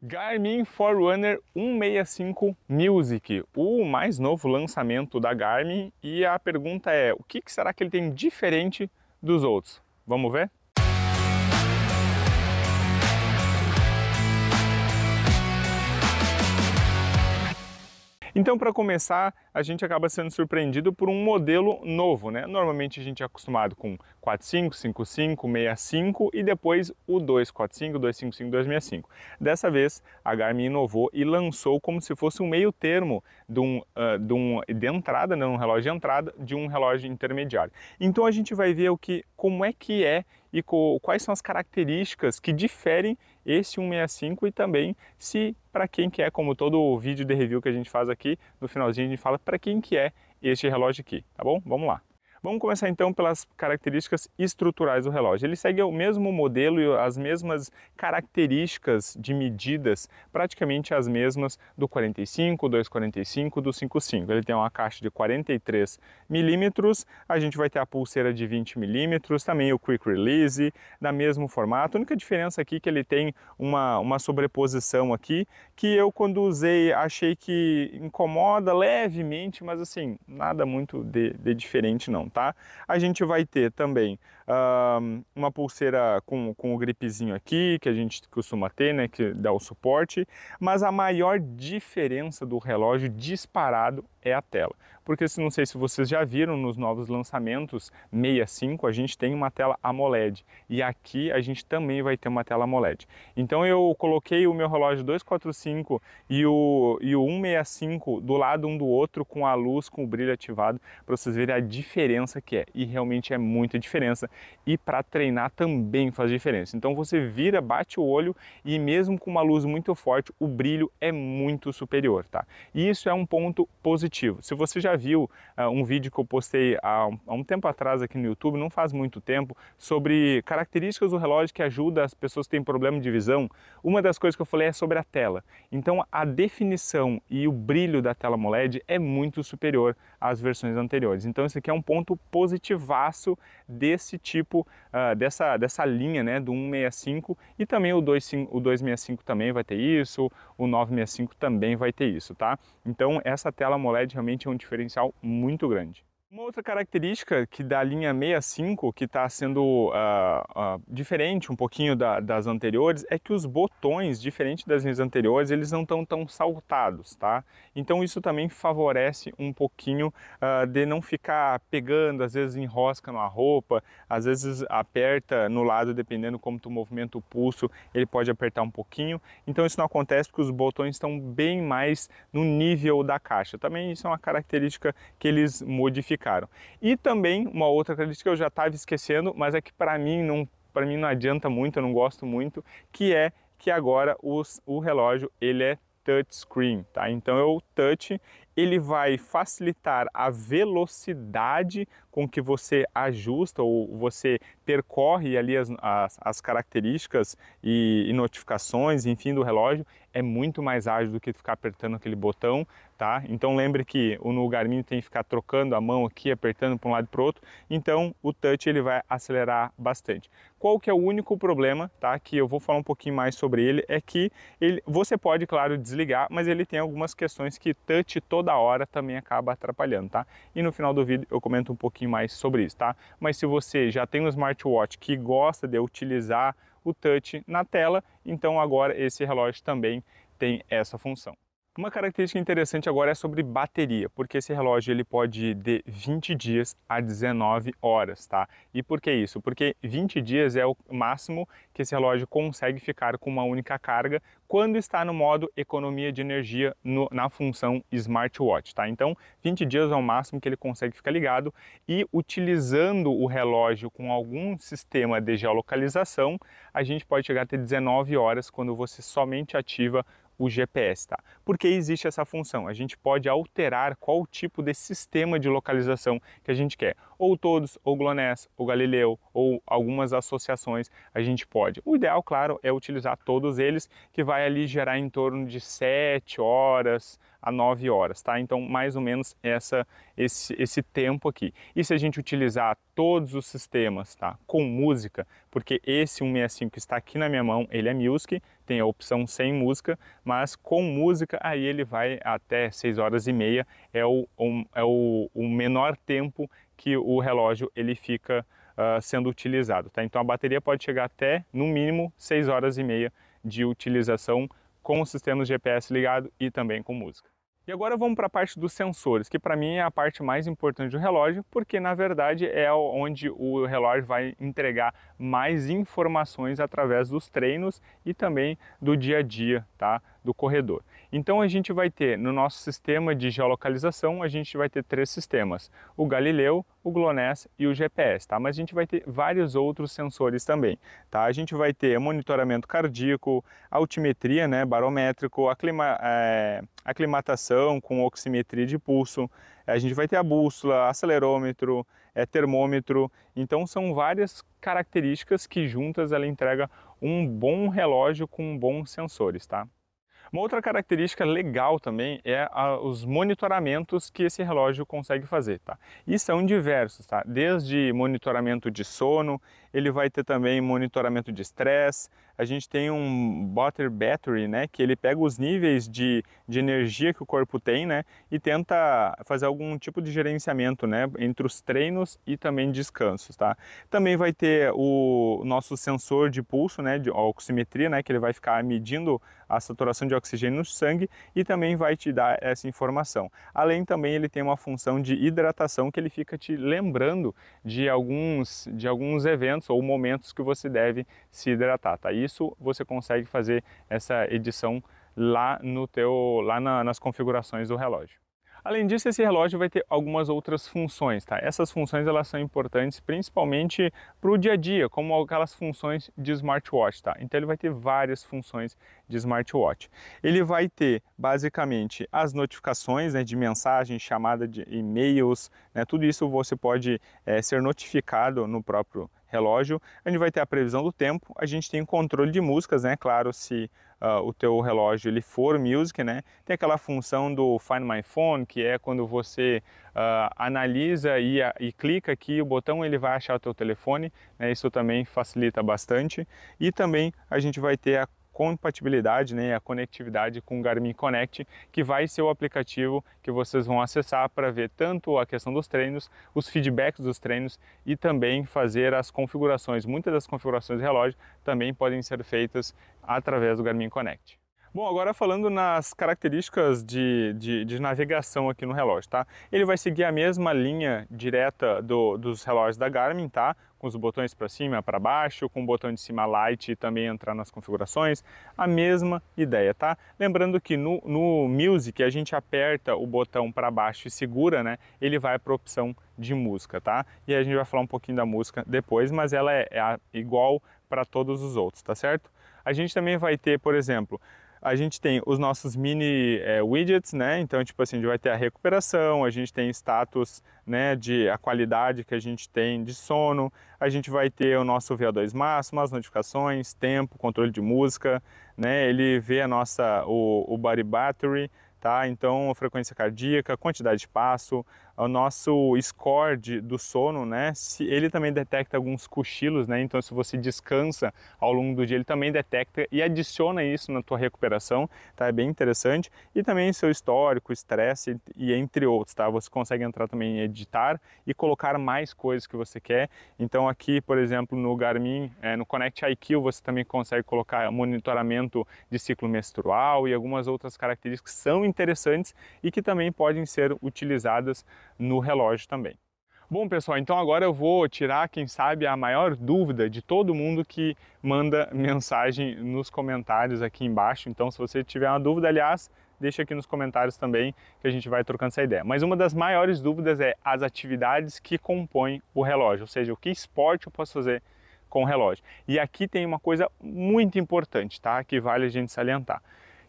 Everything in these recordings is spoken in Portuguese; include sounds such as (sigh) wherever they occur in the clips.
Garmin Forerunner 165 Music, o mais novo lançamento da Garmin, e a pergunta é: o que será que ele tem diferente dos outros? Vamos ver? Então, para começar, a gente acaba sendo surpreendido por um modelo novo, né? Normalmente a gente é acostumado com 45, 55, 65 e depois o 245, 255, 265. Dessa vez a Garmin inovou e lançou como se fosse um meio termo de, um, uh, de, um, de entrada, né? um relógio de entrada, de um relógio intermediário. Então a gente vai ver o que, como é que é e quais são as características que diferem esse 165 e também se para quem quer, como todo o vídeo de review que a gente faz aqui, no finalzinho a gente fala para quem que é este relógio aqui, tá bom? Vamos lá. Vamos começar então pelas características estruturais do relógio. Ele segue o mesmo modelo e as mesmas características de medidas, praticamente as mesmas do 45, 245, do 55. Ele tem uma caixa de 43 milímetros, a gente vai ter a pulseira de 20 milímetros, também o quick release, da mesmo formato. A única diferença aqui é que ele tem uma, uma sobreposição aqui, que eu quando usei achei que incomoda levemente, mas assim, nada muito de, de diferente não tá? A gente vai ter também uh, uma pulseira com, com o gripezinho aqui, que a gente costuma ter, né, que dá o suporte, mas a maior diferença do relógio disparado é a tela porque se não sei se vocês já viram nos novos lançamentos 65, a gente tem uma tela AMOLED e aqui a gente também vai ter uma tela AMOLED. Então eu coloquei o meu relógio 245 e o, e o 165 do lado um do outro com a luz, com o brilho ativado, para vocês verem a diferença que é. E realmente é muita diferença e para treinar também faz diferença. Então você vira, bate o olho e mesmo com uma luz muito forte, o brilho é muito superior, tá? E isso é um ponto positivo. Se você já viu uh, um vídeo que eu postei há um, há um, tempo atrás aqui no YouTube, não faz muito tempo, sobre características do relógio que ajuda as pessoas que têm problema de visão. Uma das coisas que eu falei é sobre a tela. Então a definição e o brilho da tela AMOLED é muito superior as versões anteriores. Então esse aqui é um ponto positivaço desse tipo, uh, dessa, dessa linha né, do 165 e também o, 25, o 265 também vai ter isso, o 965 também vai ter isso, tá? Então essa tela AMOLED realmente é um diferencial muito grande. Uma outra característica que da linha 65, que está sendo uh, uh, diferente um pouquinho da, das anteriores, é que os botões, diferente das linhas anteriores, eles não estão tão saltados, tá? Então isso também favorece um pouquinho uh, de não ficar pegando, às vezes enrosca na roupa, às vezes aperta no lado, dependendo como tu movimenta o pulso, ele pode apertar um pouquinho. Então isso não acontece porque os botões estão bem mais no nível da caixa. Também isso é uma característica que eles modificam e também uma outra característica que eu já estava esquecendo, mas é que para mim não para mim não adianta muito, eu não gosto muito, que é que agora os, o relógio ele é touchscreen, tá? Então é o touch, ele vai facilitar a velocidade com que você ajusta ou você percorre ali as, as, as características e, e notificações, enfim, do relógio é muito mais ágil do que ficar apertando aquele botão, tá? Então lembre que o no Garmin tem que ficar trocando a mão aqui, apertando para um lado e para o outro, então o touch ele vai acelerar bastante. Qual que é o único problema, tá? Que eu vou falar um pouquinho mais sobre ele, é que ele, você pode, claro, desligar, mas ele tem algumas questões que touch toda hora também acaba atrapalhando, tá? E no final do vídeo eu comento um pouquinho mais sobre isso, tá? Mas se você já tem um smartwatch que gosta de utilizar o touch na tela, então agora esse relógio também tem essa função. Uma característica interessante agora é sobre bateria, porque esse relógio ele pode ir de 20 dias a 19 horas, tá? E por que isso? Porque 20 dias é o máximo que esse relógio consegue ficar com uma única carga quando está no modo economia de energia no, na função smartwatch, tá? Então, 20 dias é o máximo que ele consegue ficar ligado e utilizando o relógio com algum sistema de geolocalização, a gente pode chegar até 19 horas quando você somente ativa o GPS, tá? Porque existe essa função, a gente pode alterar qual tipo de sistema de localização que a gente quer, ou todos, ou GLONASS, ou Galileu, ou algumas associações, a gente pode. O ideal, claro, é utilizar todos eles, que vai ali gerar em torno de 7 horas a 9 horas, tá? Então, mais ou menos essa esse, esse tempo aqui. E se a gente utilizar todos os sistemas, tá? Com música, porque esse 165 que está aqui na minha mão, ele é music, tem a opção sem música, mas com música aí ele vai até 6 horas e meia, é o, um, é o, o menor tempo que o relógio ele fica uh, sendo utilizado. Tá? Então a bateria pode chegar até no mínimo 6 horas e meia de utilização com o sistema GPS ligado e também com música. E agora vamos para a parte dos sensores, que para mim é a parte mais importante do relógio, porque na verdade é onde o relógio vai entregar mais informações através dos treinos e também do dia a dia, tá? do corredor. Então a gente vai ter no nosso sistema de geolocalização, a gente vai ter três sistemas: o Galileu, o GLONASS e o GPS, tá? Mas a gente vai ter vários outros sensores também, tá? A gente vai ter monitoramento cardíaco, altimetria, né, barométrico, aclima, é, aclimatação com oximetria de pulso, a gente vai ter a bússola, acelerômetro, é, termômetro. Então são várias características que juntas ela entrega um bom relógio com bons sensores, tá? Uma outra característica legal também é a, os monitoramentos que esse relógio consegue fazer, tá? E são diversos, tá? Desde monitoramento de sono, ele vai ter também monitoramento de estresse, a gente tem um Butter Battery, né, que ele pega os níveis de, de energia que o corpo tem, né, e tenta fazer algum tipo de gerenciamento, né, entre os treinos e também descansos, tá? Também vai ter o nosso sensor de pulso, né, de oximetria, né, que ele vai ficar medindo a saturação de oxigênio no sangue e também vai te dar essa informação. Além também ele tem uma função de hidratação que ele fica te lembrando de alguns, de alguns eventos ou momentos que você deve se hidratar. Tá? Isso você consegue fazer essa edição lá, no teu, lá na, nas configurações do relógio. Além disso, esse relógio vai ter algumas outras funções, tá? Essas funções elas são importantes principalmente para o dia a dia, como aquelas funções de smartwatch, tá? Então ele vai ter várias funções de smartwatch. Ele vai ter basicamente as notificações né, de mensagem, chamada de e-mails, né, tudo isso você pode é, ser notificado no próprio relógio. A gente vai ter a previsão do tempo, a gente tem controle de músicas, né? Claro, se uh, o teu relógio ele for music, né? Tem aquela função do Find My Phone, que é quando você uh, analisa e, a, ah, e, clica aqui o botão, ele vai achar o teu telefone, né? Isso também facilita bastante. E também a gente vai ter a compatibilidade né, e a conectividade com o Garmin Connect, que vai ser o aplicativo que vocês vão acessar para ver tanto a questão dos treinos, os feedbacks dos treinos e também fazer as configurações. Muitas das configurações do relógio também podem ser feitas através do Garmin Connect. Bom, agora falando nas características de, de, de, navegação aqui no relógio, tá? Ele vai seguir a mesma linha direta do, dos relógios da Garmin, tá? Com os botões para cima, para baixo, com o botão de cima light e também entrar nas configurações, a mesma ideia, tá? Lembrando que no, no Music a gente aperta o botão para baixo e segura, né? Ele vai para a opção de música, tá? E a gente vai falar um pouquinho da música depois, mas ela é, é igual para todos os outros, tá certo? A gente também vai ter, por exemplo, a gente tem os nossos mini é, widgets, né? Então, tipo assim, a gente vai ter a recuperação, a gente tem status, né, de a qualidade que a gente tem de sono, a gente vai ter o nosso VO2 máximo, as notificações, tempo, controle de música, né? Ele vê a nossa o, o body battery, tá? Então, a frequência cardíaca, quantidade de passo, o nosso score do sono, né? Se, ele também detecta alguns cochilos, né? Então, se você descansa ao longo do dia, ele também detecta e adiciona isso na tua recuperação, tá? É bem interessante. E também seu histórico, estresse e entre outros, tá? Você consegue entrar também em editar e colocar mais coisas que você quer. Então, aqui, por exemplo, no Garmin, é, no Connect IQ, você também consegue colocar monitoramento de ciclo menstrual e algumas outras características que são interessantes e que também podem ser utilizadas no relógio também. Bom, pessoal, então agora eu vou tirar, quem sabe, a maior dúvida de todo mundo que manda mensagem nos comentários aqui embaixo. Então, se você tiver uma dúvida, aliás, deixa aqui nos comentários também que a gente vai trocando essa ideia. Mas uma das maiores dúvidas é as atividades que compõem o relógio, ou seja, o que esporte eu posso fazer com o relógio. E aqui tem uma coisa muito importante, tá? Que vale a gente salientar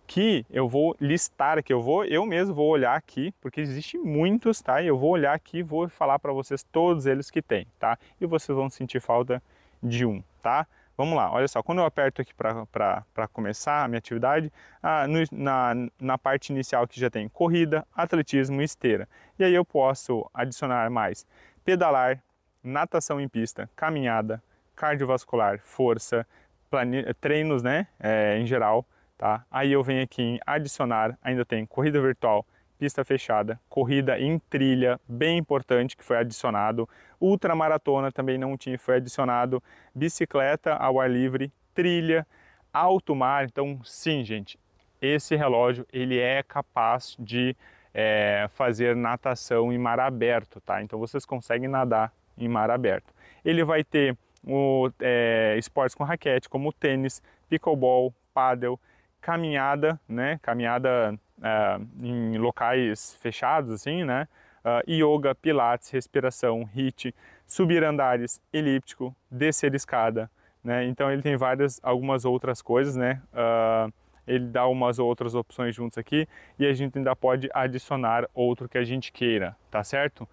que eu vou listar, que eu vou, eu mesmo vou olhar aqui, porque existem muitos, tá? E eu vou olhar aqui e vou falar para vocês todos eles que tem, tá? E vocês vão sentir falta de um, tá? Vamos lá, olha só, quando eu aperto aqui para começar a minha atividade, ah, no, na, na parte inicial que já tem corrida, atletismo e esteira. E aí eu posso adicionar mais pedalar, natação em pista, caminhada, cardiovascular, força, plane... treinos né, é, em geral, Tá? Aí eu venho aqui em adicionar, ainda tem corrida virtual, pista fechada, corrida em trilha, bem importante que foi adicionado, ultramaratona também não tinha, foi adicionado, bicicleta ao ar livre, trilha, alto mar, então sim, gente, esse relógio ele é capaz de é, fazer natação em mar aberto, tá? Então vocês conseguem nadar em mar aberto. Ele vai ter o, é, esportes com raquete, como tênis, pickleball, paddle, caminhada, né? Caminhada é, em locais fechados, assim, né? Uh, yoga, pilates, respiração, HIIT, subir andares, elíptico, descer escada, né? Então ele tem várias, algumas outras coisas, né? Uh, ele dá umas outras opções juntos aqui e a gente ainda pode adicionar outro que a gente queira, tá certo?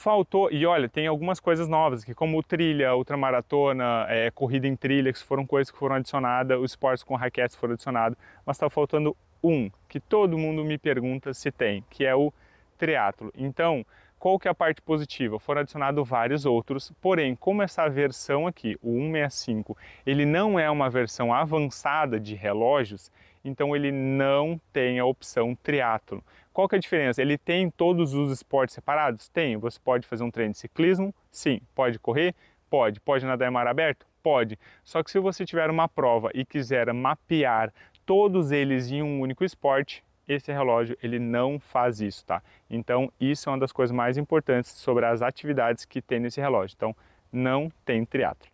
faltou, e olha, tem algumas coisas novas que como trilha, ultramaratona, é, corrida em trilha, que foram coisas que foram adicionadas, os esportes com raquetes foram adicionados, mas está faltando um, que todo mundo me pergunta se tem, que é o triatlo. Então, qual que é a parte positiva? Foram adicionados vários outros, porém, como essa versão aqui, o 165, ele não é uma versão avançada de relógios, então ele não tem a opção triatlo. Qual que é a diferença? Ele tem todos os esportes separados? Tem. Você pode fazer um treino de ciclismo? Sim. Pode correr? Pode. Pode nadar em mar aberto? Pode. Só que se você tiver uma prova e quiser mapear todos eles em um único esporte, esse relógio ele não faz isso, tá? Então, isso é uma das coisas mais importantes sobre as atividades que tem nesse relógio. Então, não tem triatlo.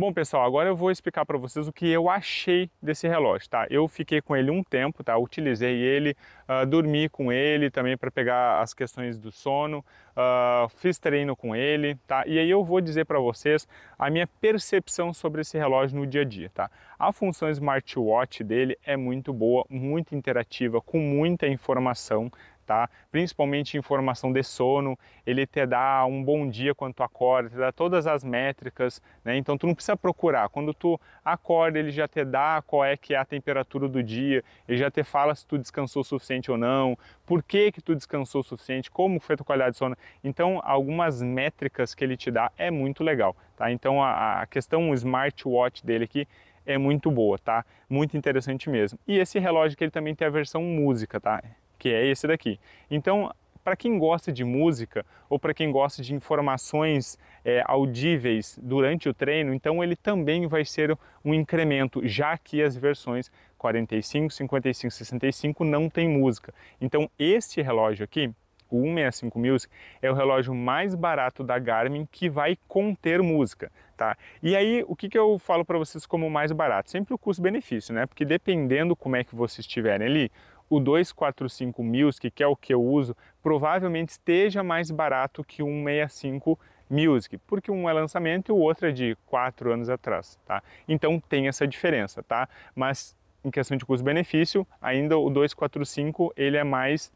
Bom, pessoal, agora eu vou explicar para vocês o que eu achei desse relógio, tá? Eu fiquei com ele um tempo, tá? Utilizei ele, uh, dormi com ele também para pegar as questões do sono, uh, fiz treino com ele, tá? E aí eu vou dizer para vocês a minha percepção sobre esse relógio no dia a dia, tá? A função smartwatch dele é muito boa, muito interativa, com muita informação, tá? Principalmente informação de sono, ele te dá um bom dia quando tu acorda, te dá todas as métricas, né? Então tu não precisa procurar. Quando tu acorda, ele já te dá qual é que é a temperatura do dia, ele já te fala se tu descansou o suficiente ou não, por que que tu descansou o suficiente, como foi a tua qualidade de sono. Então, algumas métricas que ele te dá é muito legal, tá? Então, a, a questão smartwatch dele aqui é muito boa, tá? Muito interessante mesmo. E esse relógio que ele também tem a versão música, tá? que é esse daqui. Então, para quem gosta de música ou para quem gosta de informações é, audíveis durante o treino, então ele também vai ser um incremento, já que as versões 45, 55, 65 não tem música. Então esse relógio aqui, o 165 Music, é o relógio mais barato da Garmin que vai conter música, tá? E aí, o que, que eu falo para vocês como mais barato? Sempre o custo-benefício, né? Porque dependendo como é que vocês estiverem ali, o 245 Music, que é o que eu uso, provavelmente esteja mais barato que um 65 Music, porque um é lançamento e o outro é de quatro anos atrás, tá? Então tem essa diferença, tá? Mas em questão de custo-benefício, ainda o 245 ele é mais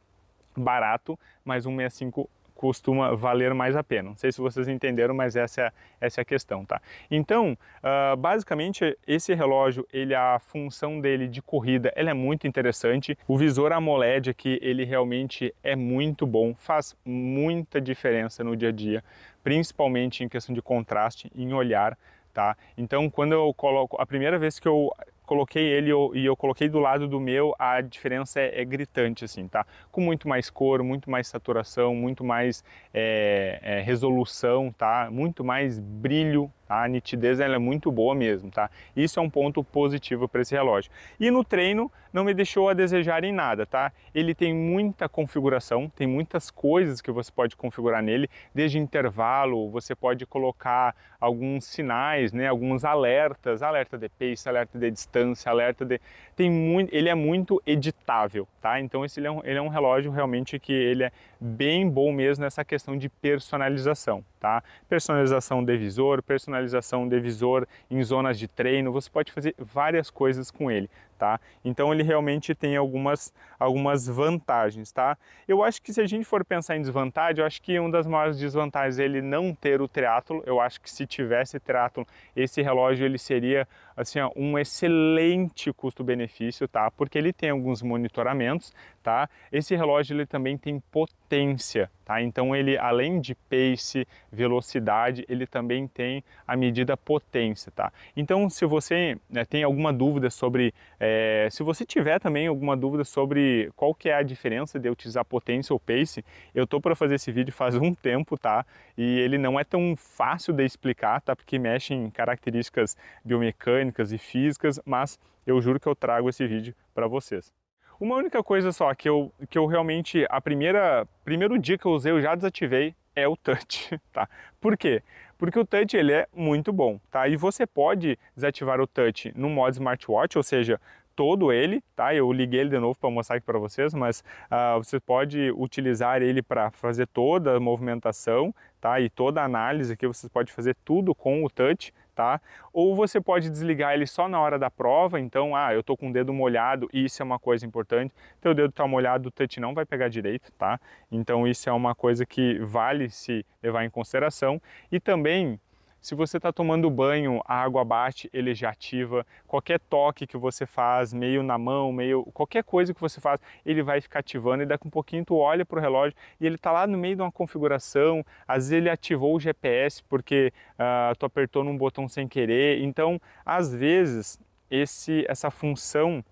barato, mas um 65 costuma valer mais a pena. Não sei se vocês entenderam, mas essa é, essa é a questão, tá? Então, uh, basicamente, esse relógio, ele a função dele de corrida, ela é muito interessante. O visor AMOLED aqui, ele realmente é muito bom, faz muita diferença no dia a dia, principalmente em questão de contraste, em olhar, tá? Então, quando eu coloco, a primeira vez que eu coloquei ele eu, e eu coloquei do lado do meu, a diferença é, é, gritante, assim, tá? Com muito mais cor, muito mais saturação, muito mais é, é, resolução, tá? Muito mais brilho Tá? A nitidez ela é muito boa mesmo, tá? Isso é um ponto positivo para esse relógio. E no treino não me deixou a desejar em nada, tá? Ele tem muita configuração, tem muitas coisas que você pode configurar nele, desde intervalo, você pode colocar alguns sinais, né, alguns alertas, alerta de pace, alerta de distância, alerta de tem muito, ele é muito editável, tá? Então esse ele é um, ele é um relógio realmente que ele é bem bom mesmo nessa questão de personalização, tá? Personalização de visor, personalização personalização, um divisor em zonas de treino, você pode fazer várias coisas com ele tá? Então ele realmente tem algumas, algumas vantagens, tá? Eu acho que se a gente for pensar em desvantagem, eu acho que uma das maiores desvantagens é ele não ter o triatlo. Eu acho que se tivesse triatlo, esse relógio ele seria assim, ó, um excelente custo-benefício, tá? Porque ele tem alguns monitoramentos, tá? Esse relógio ele também tem potência, tá? Então ele além de pace, velocidade, ele também tem a medida potência, tá? Então se você né, tem alguma dúvida sobre é, se você tiver também alguma dúvida sobre qual que é a diferença de utilizar potência ou pace, eu tô para fazer esse vídeo faz (laughs) um tempo, tá? E ele não é tão fácil de explicar, tá? Porque mexe em características biomecânicas e físicas, mas eu juro que eu trago esse vídeo para vocês. Uma única coisa só que eu, que eu realmente, a primeira primeiro dia que eu usei, eu já desativei é o touch, (laughs) tá? Por quê? porque o touch ele é muito bom, tá? E você pode desativar o touch no modo smartwatch, ou seja, todo ele, tá? Eu liguei ele de novo para mostrar aqui para vocês, mas uh, você pode utilizar ele para fazer toda a movimentação, tá? E toda a análise que você pode fazer tudo com o touch, tá? Ou você pode desligar ele só na hora da prova, então, ah, eu tô com o dedo molhado, isso é uma coisa importante. Teu dedo tá molhado, o touch não vai pegar direito, tá? Então, isso é uma coisa que vale se levar em consideração. E também se você está tomando banho, a água bate, ele já ativa. Qualquer toque que você faz, meio na mão, meio qualquer coisa que você faz, ele vai ficar ativando. E daqui um pouquinho tu olha para o relógio e ele está lá no meio de uma configuração. Às vezes ele ativou o GPS porque uh, tu apertou num botão sem querer. Então, às vezes esse essa função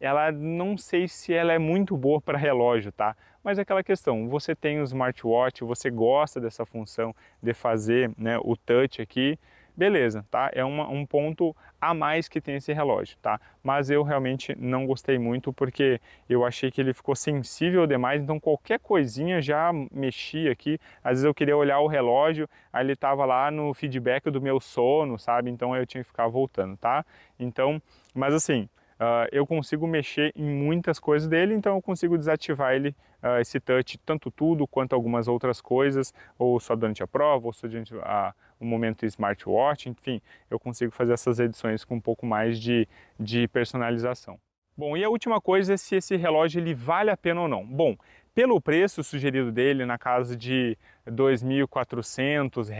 ela não sei se ela é muito boa para relógio, tá? Mas é aquela questão, você tem um smartwatch, você gosta dessa função de fazer né, o touch aqui, beleza, tá? É uma, um ponto a mais que tem esse relógio, tá? Mas eu realmente não gostei muito porque eu achei que ele ficou sensível demais, então qualquer coisinha já mexia aqui. Às vezes eu queria olhar o relógio, aí ele tava lá no feedback do meu sono, sabe? Então eu tinha que ficar voltando, tá? Então, mas assim, uh, eu consigo mexer em muitas coisas dele, então eu consigo desativar ele, uh, esse touch, tanto tudo quanto algumas outras coisas, ou só durante a prova, ou só durante a, o momento smartwatch, enfim, eu consigo fazer essas edições com um pouco mais de, de personalização. Bom, e a última coisa é se esse relógio ele vale a pena ou não. Bom, pelo preço sugerido dele, na casa de R$ 2.400,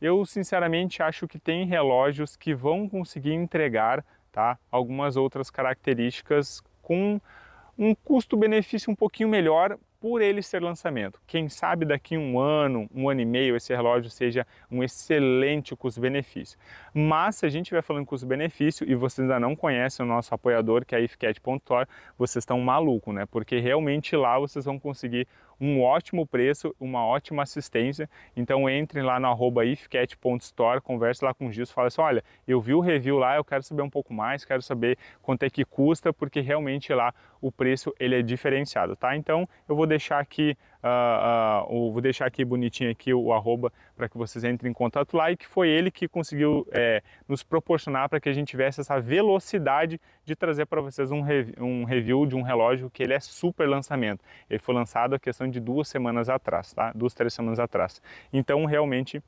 eu sinceramente acho que tem relógios que vão conseguir entregar tá? Algumas outras características com um custo-benefício um pouquinho melhor por ele ser lançamento. Quem sabe daqui um ano, um ano e meio, esse relógio seja um excelente custo-benefício. Mas se a gente estiver falando custo-benefício e vocês ainda não conhecem o nosso apoiador, que é ifcat.org, vocês estão malucos, né? Porque realmente lá vocês vão conseguir um ótimo preço, uma ótima assistência. Então entrem lá no arroba ifcat.store, converse lá com o Gilson, fala assim, olha, eu vi o review lá, eu quero saber um pouco mais, quero saber quanto é que custa, porque realmente lá o preço ele é diferenciado, tá? Então eu vou deixar aqui, uh, uh, vou deixar aqui bonitinho aqui o, o arroba para que vocês entrem em contato lá e que foi ele que conseguiu é, nos proporcionar para que a gente tivesse essa velocidade de trazer para vocês um, rev, um review de um relógio que ele é super lançamento. Ele foi lançado a questão de duas semanas atrás, tá? Duas, três semanas atrás. Então realmente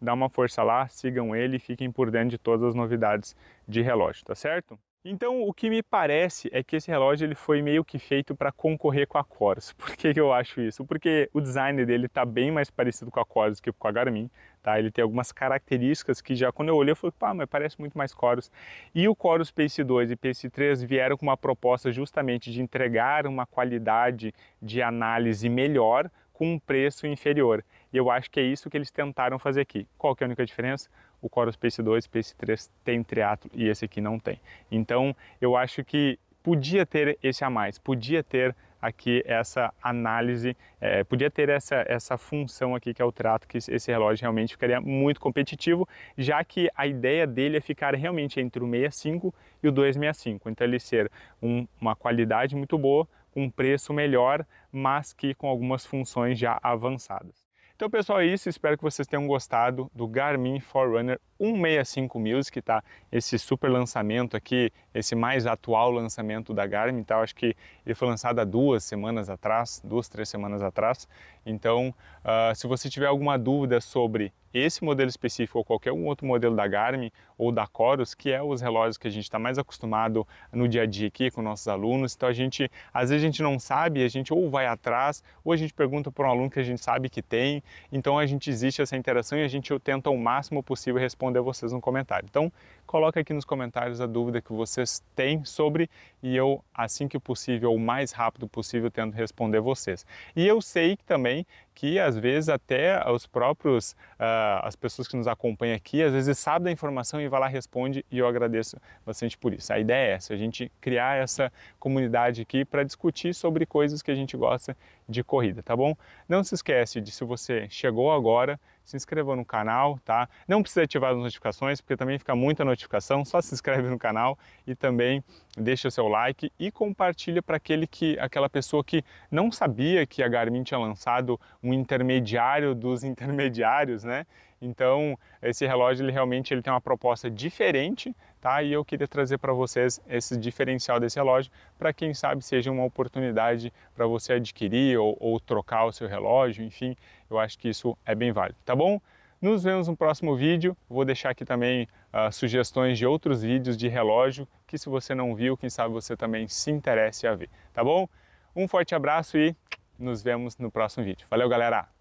dá uma força lá, sigam ele e fiquem por dentro de todas as novidades de relógio, tá certo? Então, o que me parece é que esse relógio ele foi meio que feito para concorrer com a Corus. (laughs) Por que, que eu acho isso? Porque o design dele está bem mais parecido com a Corus que com a Garmin, tá? Ele tem algumas características que já quando eu olhei eu falei, pá, mas parece muito mais Corus. E o Corus Pace 2 e Pace 3 vieram com uma proposta justamente de entregar uma qualidade de análise melhor com um preço inferior. E eu acho que é isso que eles tentaram fazer aqui. Qual que é a única diferença? o Coros Space 2, Space 3 tem triatlo e esse aqui não tem. Então eu acho que podia ter esse a mais, podia ter aqui essa análise, é, podia ter essa, essa função aqui que é o trato, que esse relógio realmente ficaria muito competitivo, já que a ideia dele é ficar realmente entre o 65 e o 265, então ele ser um, uma qualidade muito boa, um preço melhor, mas que com algumas funções já avançadas. Então pessoal, é isso. Espero que vocês tenham gostado do Garmin Forerunner 165 Music, tá? Esse super lançamento aqui, esse mais atual lançamento da Garmin, tá? Eu acho que ele foi lançado há duas semanas atrás, duas, três semanas atrás. Então, uh, se você tiver alguma dúvida sobre esse modelo específico ou qualquer um outro modelo da Garmin ou da Chorus, que é os relógios que a gente está mais acostumado no dia a dia aqui com nossos alunos. Então a gente, às vezes a gente não sabe, a gente ou vai atrás ou a gente pergunta para um aluno que a gente sabe que tem. Então a gente existe essa interação e a gente tenta o máximo possível responder responder vocês no comentário. Então, coloca aqui nos comentários a dúvida que vocês têm sobre e eu, assim que possível, o mais rápido possível, tento responder vocês. E eu sei também que às vezes até os próprios, uh, as pessoas que nos acompanham aqui, às vezes sabe da informação e vai lá responde e eu agradeço bastante por isso. A ideia é essa, a gente criar essa comunidade aqui para discutir sobre coisas que a gente gosta de corrida, tá bom? Não se esquece de se você chegou agora, se inscreva no canal, tá? Não precisa ativar as notificações, porque também fica muita notificação, só se inscreve no canal e também deixe o seu like e compartilha para aquele que aquela pessoa que não sabia que a Garmin tinha lançado um intermediário dos (laughs) intermediários, né? Então, esse relógio ele realmente ele tem uma proposta diferente, tá? E eu queria trazer para vocês esse diferencial desse relógio para quem sabe seja uma oportunidade para você adquirir ou, ou trocar o seu relógio, enfim, eu acho que isso é bem válido, tá bom? Nos vemos no próximo vídeo. Vou deixar aqui também uh, sugestões de outros vídeos de relógio que se você não viu, quem sabe você também se interesse a ver, tá bom? Um forte abraço e nos vemos no próximo vídeo. Valeu, galera!